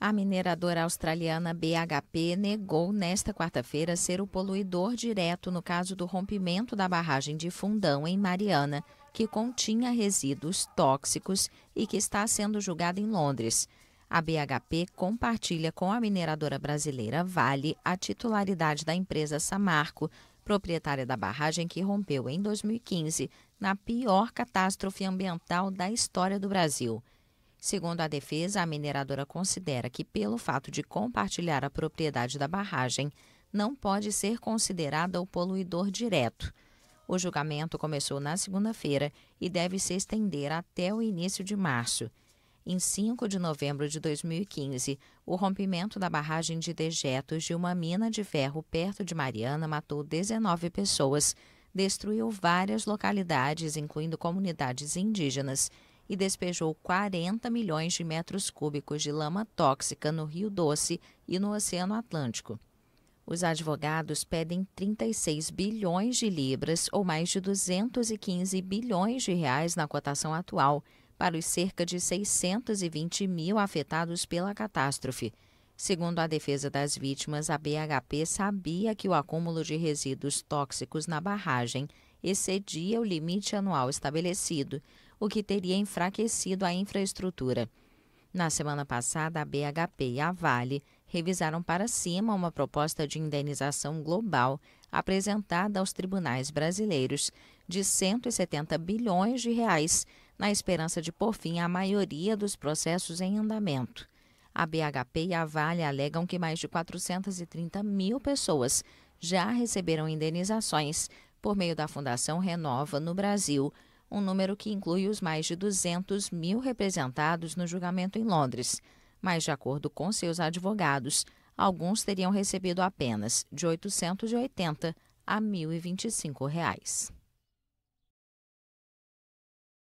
A mineradora australiana BHP negou nesta quarta-feira ser o poluidor direto no caso do rompimento da barragem de Fundão, em Mariana, que continha resíduos tóxicos e que está sendo julgada em Londres. A BHP compartilha com a mineradora brasileira Vale a titularidade da empresa Samarco, proprietária da barragem que rompeu em 2015, na pior catástrofe ambiental da história do Brasil. Segundo a defesa, a mineradora considera que, pelo fato de compartilhar a propriedade da barragem, não pode ser considerada o poluidor direto. O julgamento começou na segunda-feira e deve se estender até o início de março. Em 5 de novembro de 2015, o rompimento da barragem de dejetos de uma mina de ferro perto de Mariana matou 19 pessoas, destruiu várias localidades, incluindo comunidades indígenas e despejou 40 milhões de metros cúbicos de lama tóxica no Rio Doce e no Oceano Atlântico. Os advogados pedem 36 bilhões de libras, ou mais de 215 bilhões de reais na cotação atual, para os cerca de 620 mil afetados pela catástrofe. Segundo a defesa das vítimas, a BHP sabia que o acúmulo de resíduos tóxicos na barragem excedia o limite anual estabelecido, o que teria enfraquecido a infraestrutura. Na semana passada, a BHP e a Vale revisaram para cima uma proposta de indenização global apresentada aos tribunais brasileiros de 170 bilhões de reais, na esperança de pôr fim à maioria dos processos em andamento. A BHP e a Vale alegam que mais de 430 mil pessoas já receberam indenizações por meio da Fundação Renova no Brasil um número que inclui os mais de 200 mil representados no julgamento em Londres. Mas, de acordo com seus advogados, alguns teriam recebido apenas de 880 a 1.025 reais.